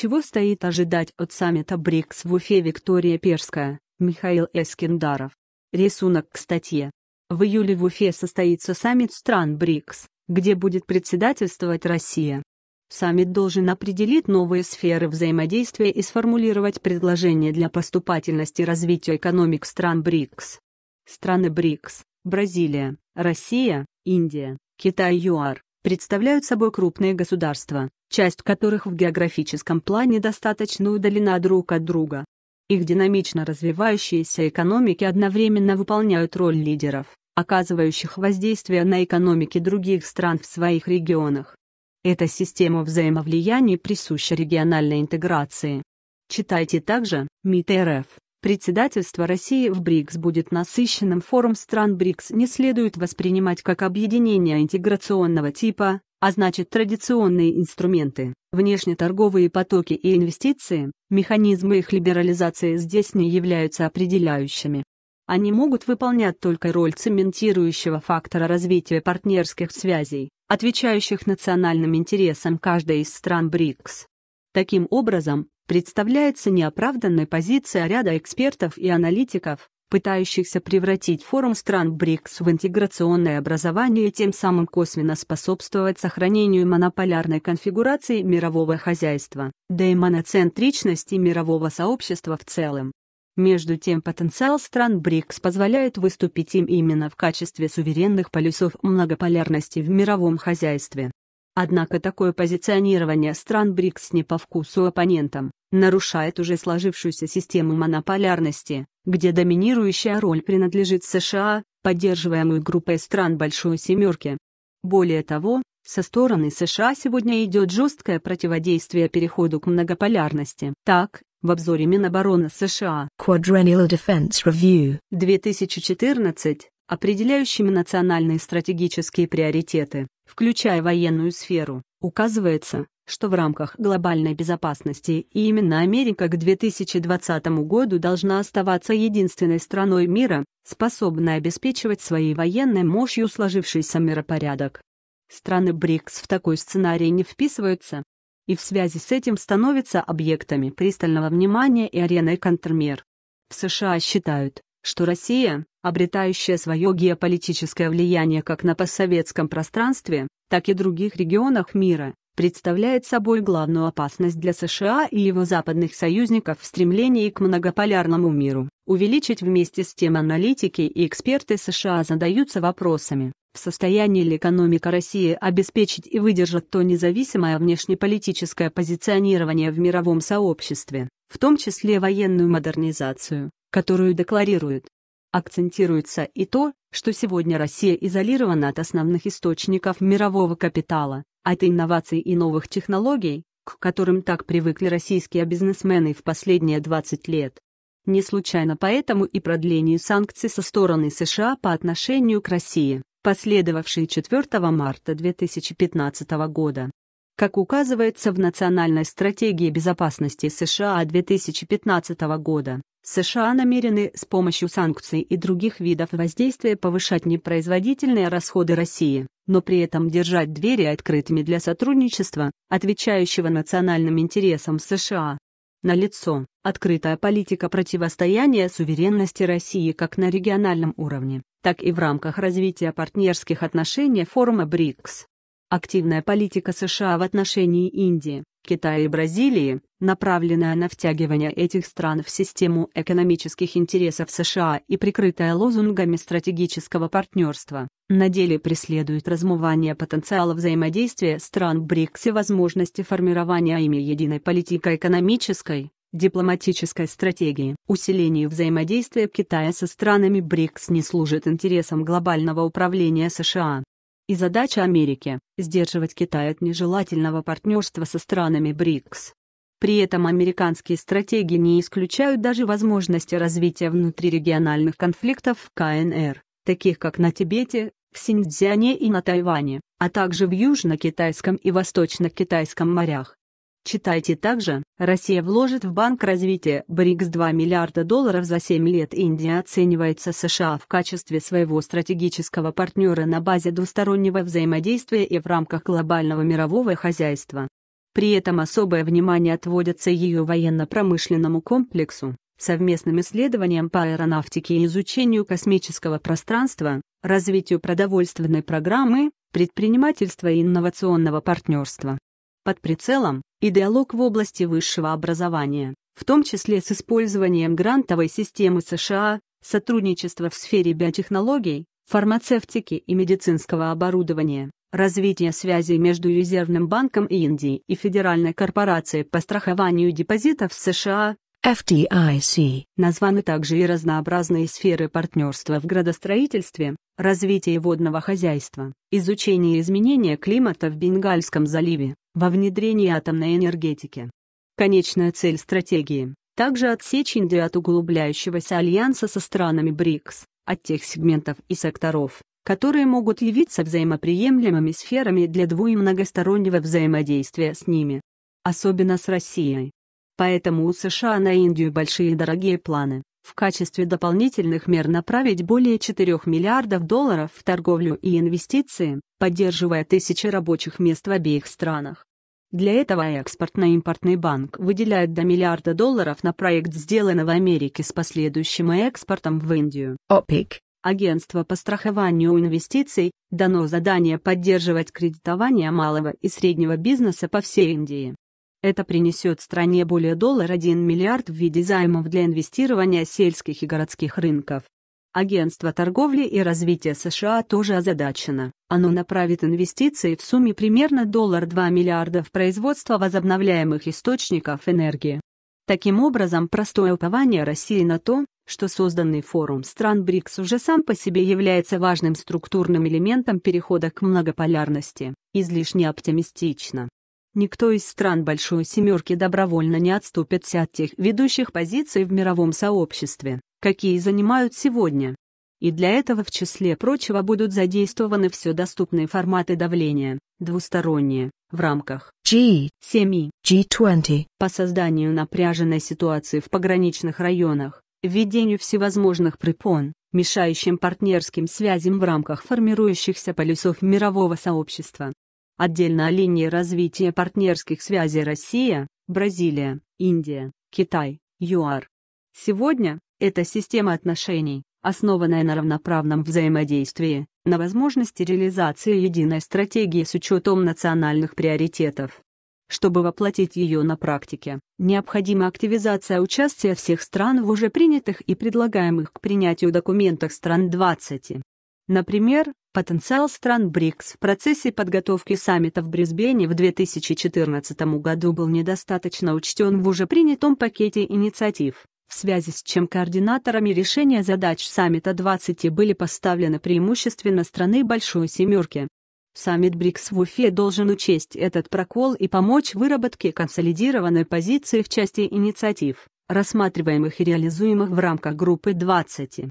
Чего стоит ожидать от саммита БРИКС в Уфе Виктория Перская, Михаил Эскиндаров. Рисунок к статье. В июле в Уфе состоится саммит стран БРИКС, где будет председательствовать Россия. Саммит должен определить новые сферы взаимодействия и сформулировать предложения для поступательности развития экономик стран БРИКС. Страны БРИКС – Бразилия, Россия, Индия, Китай, ЮАР, представляют собой крупные государства, часть которых в географическом плане достаточно удалена друг от друга. Их динамично развивающиеся экономики одновременно выполняют роль лидеров, оказывающих воздействие на экономики других стран в своих регионах. Эта система взаимовлияния присуща региональной интеграции. Читайте также МИД РФ. Председательство России в БРИКС будет насыщенным форум стран БРИКС не следует воспринимать как объединение интеграционного типа, а значит традиционные инструменты, внешнеторговые потоки и инвестиции, механизмы их либерализации здесь не являются определяющими. Они могут выполнять только роль цементирующего фактора развития партнерских связей, отвечающих национальным интересам каждой из стран БРИКС. Таким образом, представляется неоправданной позиция ряда экспертов и аналитиков, пытающихся превратить форум стран БРИКС в интеграционное образование и тем самым косвенно способствовать сохранению монополярной конфигурации мирового хозяйства, да и моноцентричности мирового сообщества в целом. Между тем потенциал стран БРИКС позволяет выступить им именно в качестве суверенных полюсов многополярности в мировом хозяйстве. Однако такое позиционирование стран БРИКС не по вкусу оппонентам, нарушает уже сложившуюся систему монополярности, где доминирующая роль принадлежит США, поддерживаемую группой стран Большой Семерки. Более того, со стороны США сегодня идет жесткое противодействие переходу к многополярности. Так, в обзоре Минобороны США Quadrennial Defense Review 2014, определяющими национальные стратегические приоритеты, включая военную сферу, указывается, что в рамках глобальной безопасности и именно Америка к 2020 году должна оставаться единственной страной мира, способной обеспечивать своей военной мощью сложившийся миропорядок. Страны БРИКС в такой сценарий не вписываются, и в связи с этим становятся объектами пристального внимания и ареной контрмер. В США считают, что Россия, обретающая свое геополитическое влияние как на постсоветском пространстве, так и других регионах мира, представляет собой главную опасность для США и его западных союзников в стремлении к многополярному миру. Увеличить вместе с тем аналитики и эксперты США задаются вопросами, в состоянии ли экономика России обеспечить и выдержать то независимое внешнеполитическое позиционирование в мировом сообществе, в том числе военную модернизацию, которую декларирует Акцентируется и то, что сегодня Россия изолирована от основных источников мирового капитала, от инноваций и новых технологий, к которым так привыкли российские бизнесмены в последние 20 лет. Не случайно поэтому и продление санкций со стороны США по отношению к России, последовавшие 4 марта 2015 года. Как указывается в Национальной стратегии безопасности США 2015 года, США намерены с помощью санкций и других видов воздействия повышать непроизводительные расходы России, но при этом держать двери открытыми для сотрудничества, отвечающего национальным интересам США. Налицо открытая политика противостояния суверенности России как на региональном уровне, так и в рамках развития партнерских отношений форума БРИКС. Активная политика США в отношении Индии, Китая и Бразилии, направленная на втягивание этих стран в систему экономических интересов США и прикрытая лозунгами стратегического партнерства, на деле преследует размывание потенциала взаимодействия стран БРИКС и возможности формирования ими единой политико-экономической, дипломатической стратегии. Усиление взаимодействия Китая со странами БРИКС не служит интересам глобального управления США и задача Америки – сдерживать Китай от нежелательного партнерства со странами БРИКС. При этом американские стратегии не исключают даже возможности развития внутрирегиональных конфликтов в КНР, таких как на Тибете, в Синьцзяне и на Тайване, а также в Южно-Китайском и Восточно-Китайском морях. Читайте также, Россия вложит в Банк развития БРИКС 2 миллиарда долларов за 7 лет. Индия оценивается США в качестве своего стратегического партнера на базе двустороннего взаимодействия и в рамках глобального мирового хозяйства. При этом особое внимание отводится ее военно-промышленному комплексу, совместным исследованиям по аэронавтике и изучению космического пространства, развитию продовольственной программы, предпринимательства и инновационного партнерства под прицелом и диалог в области высшего образования, в том числе с использованием грантовой системы США, сотрудничество в сфере биотехнологий, фармацевтики и медицинского оборудования, развитие связей между Резервным банком Индии и Федеральной корпорацией по страхованию депозитов США, FDIC. Названы также и разнообразные сферы партнерства в градостроительстве, развитии водного хозяйства, изучении изменения климата в Бенгальском заливе, во внедрении атомной энергетики. Конечная цель стратегии – также отсечь Индию от углубляющегося альянса со странами БРИКС, от тех сегментов и секторов, которые могут явиться взаимоприемлемыми сферами для дву- и многостороннего взаимодействия с ними. Особенно с Россией. Поэтому у США на Индию большие дорогие планы в качестве дополнительных мер направить более 4 миллиардов долларов в торговлю и инвестиции, поддерживая тысячи рабочих мест в обеих странах. Для этого экспортно-импортный банк выделяет до миллиарда долларов на проект сделанный в Америке» с последующим экспортом в Индию. ОПИК, агентство по страхованию инвестиций, дано задание поддерживать кредитование малого и среднего бизнеса по всей Индии. Это принесет стране более доллар 1 миллиард в виде займов для инвестирования сельских и городских рынков. Агентство торговли и развития США тоже озадачено. Оно направит инвестиции в сумме примерно доллар 2 миллиарда в производство возобновляемых источников энергии. Таким образом, простое упование России на то, что созданный форум стран БРИКС уже сам по себе является важным структурным элементом перехода к многополярности, излишне оптимистично. Никто из стран Большой Семерки добровольно не отступится от тех ведущих позиций в мировом сообществе, какие занимают сегодня. И для этого в числе прочего будут задействованы все доступные форматы давления, двусторонние, в рамках G7, G20, по созданию напряженной ситуации в пограничных районах, введению всевозможных препон, мешающим партнерским связям в рамках формирующихся полюсов мирового сообщества, Отдельно о линии развития партнерских связей Россия, Бразилия, Индия, Китай, ЮАР. Сегодня эта система отношений, основанная на равноправном взаимодействии, на возможности реализации единой стратегии с учетом национальных приоритетов. Чтобы воплотить ее на практике, необходима активизация участия всех стран в уже принятых и предлагаемых к принятию документах стран 20. Например, потенциал стран БРИКС в процессе подготовки саммита в Брисбене в 2014 году был недостаточно учтен в уже принятом пакете инициатив, в связи с чем координаторами решения задач саммита 20 были поставлены преимущественно страны Большой Семерки. Саммит БРИКС в Уфе должен учесть этот прокол и помочь выработке консолидированной позиции в части инициатив, рассматриваемых и реализуемых в рамках группы 20.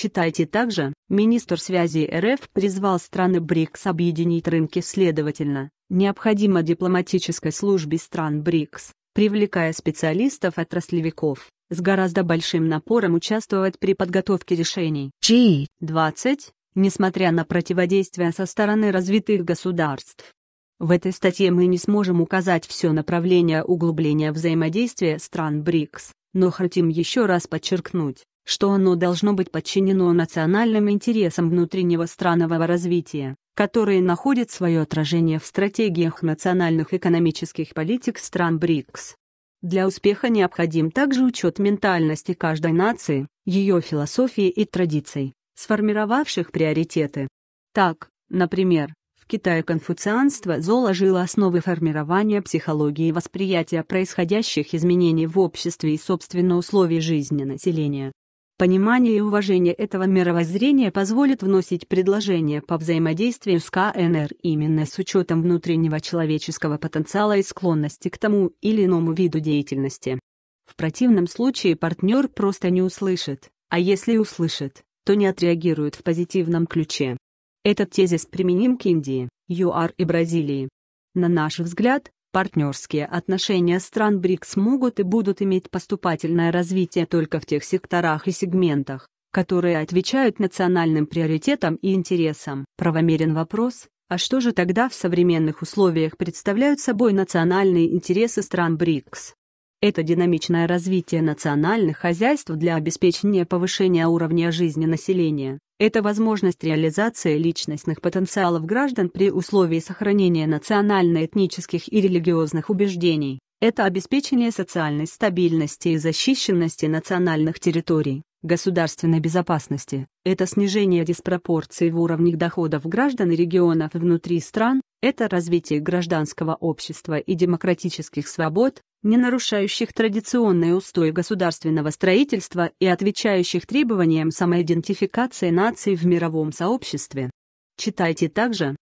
Читайте также, министр связи РФ призвал страны БРИКС объединить рынки, следовательно, необходимо дипломатической службе стран БРИКС, привлекая специалистов-отраслевиков, с гораздо большим напором участвовать при подготовке решений. G20, несмотря на противодействие со стороны развитых государств. В этой статье мы не сможем указать все направления углубления взаимодействия стран БРИКС, но хотим еще раз подчеркнуть, что оно должно быть подчинено национальным интересам внутреннего странового развития, которые находят свое отражение в стратегиях национальных экономических политик стран БРИКС. Для успеха необходим также учет ментальности каждой нации, ее философии и традиций, сформировавших приоритеты. Так, например, в Китае конфуцианство заложило основы формирования психологии и восприятия происходящих изменений в обществе и собственно условий жизни населения. Понимание и уважение этого мировоззрения позволит вносить предложения по взаимодействию с КНР именно с учетом внутреннего человеческого потенциала и склонности к тому или иному виду деятельности. В противном случае партнер просто не услышит, а если услышит, то не отреагирует в позитивном ключе. Этот тезис применим к Индии, ЮАР и Бразилии. На наш взгляд, партнерские отношения стран БРИКС могут и будут иметь поступательное развитие только в тех секторах и сегментах, которые отвечают национальным приоритетам и интересам. Правомерен вопрос, а что же тогда в современных условиях представляют собой национальные интересы стран БРИКС? Это динамичное развитие национальных хозяйств для обеспечения повышения уровня жизни населения. Это возможность реализации личностных потенциалов граждан при условии сохранения национально-этнических и религиозных убеждений. Это обеспечение социальной стабильности и защищенности национальных территорий, государственной безопасности. Это снижение диспропорций в уровнях доходов граждан и регионов внутри стран. Это развитие гражданского общества и демократических свобод, не нарушающих традиционные устои государственного строительства и отвечающих требованиям самоидентификации наций в мировом сообществе. Читайте также